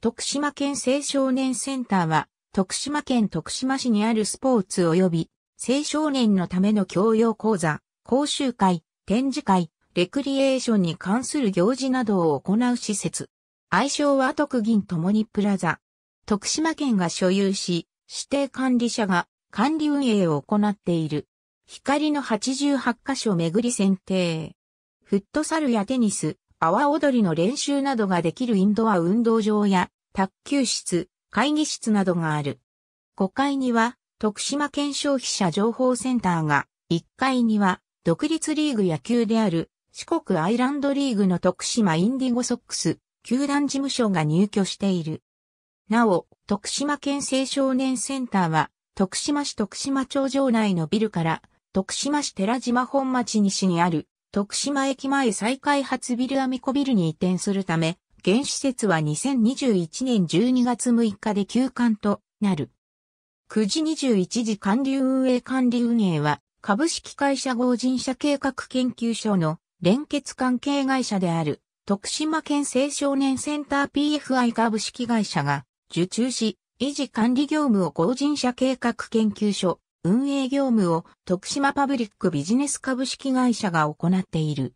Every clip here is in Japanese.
徳島県青少年センターは、徳島県徳島市にあるスポーツ及び、青少年のための教養講座、講習会、展示会、レクリエーションに関する行事などを行う施設。愛称は特銀ともにプラザ。徳島県が所有し、指定管理者が管理運営を行っている。光の88箇所巡り選定。フットサルやテニス、阿波踊りの練習などができるインドア運動場や、卓球室、会議室などがある。5階には、徳島県消費者情報センターが、1階には、独立リーグ野球である、四国アイランドリーグの徳島インディゴソックス、球団事務所が入居している。なお、徳島県青少年センターは、徳島市徳島町場内のビルから、徳島市寺島本町西にある徳島駅前再開発ビルアミコビルに移転するため、現施設は2021年12月6日で休館となる。9時21時管理運営管理運営は、株式会社合人社計画研究所の連結関係会社である、徳島県青少年センター PFI 株式会社が受注し、維持管理業務を合人社計画研究所、運営業務を徳島パブリックビジネス株式会社が行っている。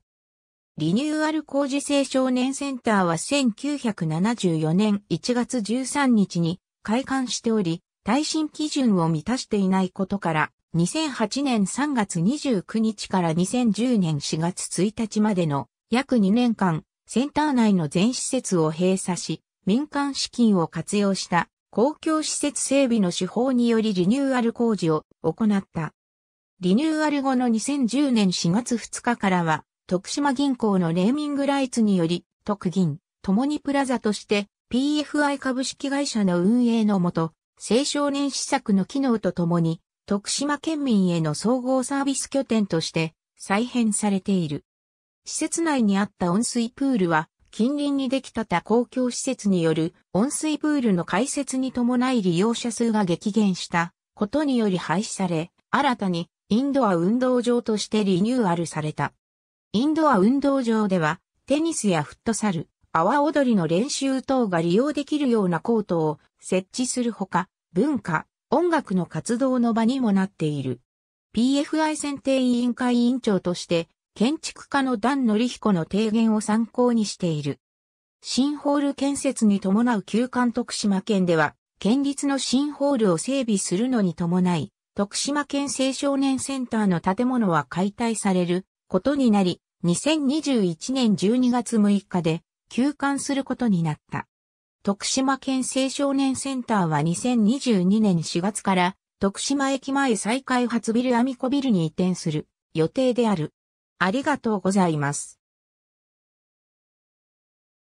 リニューアル工事青少年センターは1974年1月13日に開館しており、耐震基準を満たしていないことから、2008年3月29日から2010年4月1日までの約2年間、センター内の全施設を閉鎖し、民間資金を活用した公共施設整備の手法によりリニューアル工事を行った。リニューアル後の2010年4月2日からは、徳島銀行のネーミングライツにより、特銀、共にプラザとして、PFI 株式会社の運営のもと、青少年施策の機能とともに、徳島県民への総合サービス拠点として、再編されている。施設内にあった温水プールは、近隣にできた他公共施設による温水プールの開設に伴い利用者数が激減したことにより廃止され、新たにインドア運動場としてリニューアルされた。インドア運動場では、テニスやフットサル、阿波踊りの練習等が利用できるようなコートを設置するほか、文化、音楽の活動の場にもなっている。PFI 選定委員会委員長として建築家の段則彦の提言を参考にしている。新ホール建設に伴う旧館徳島県では、県立の新ホールを整備するのに伴い、徳島県青少年センターの建物は解体されることになり、2021年12月6日で休館することになった。徳島県青少年センターは2022年4月から徳島駅前再開発ビルアミコビルに移転する予定である。ありがとうございます。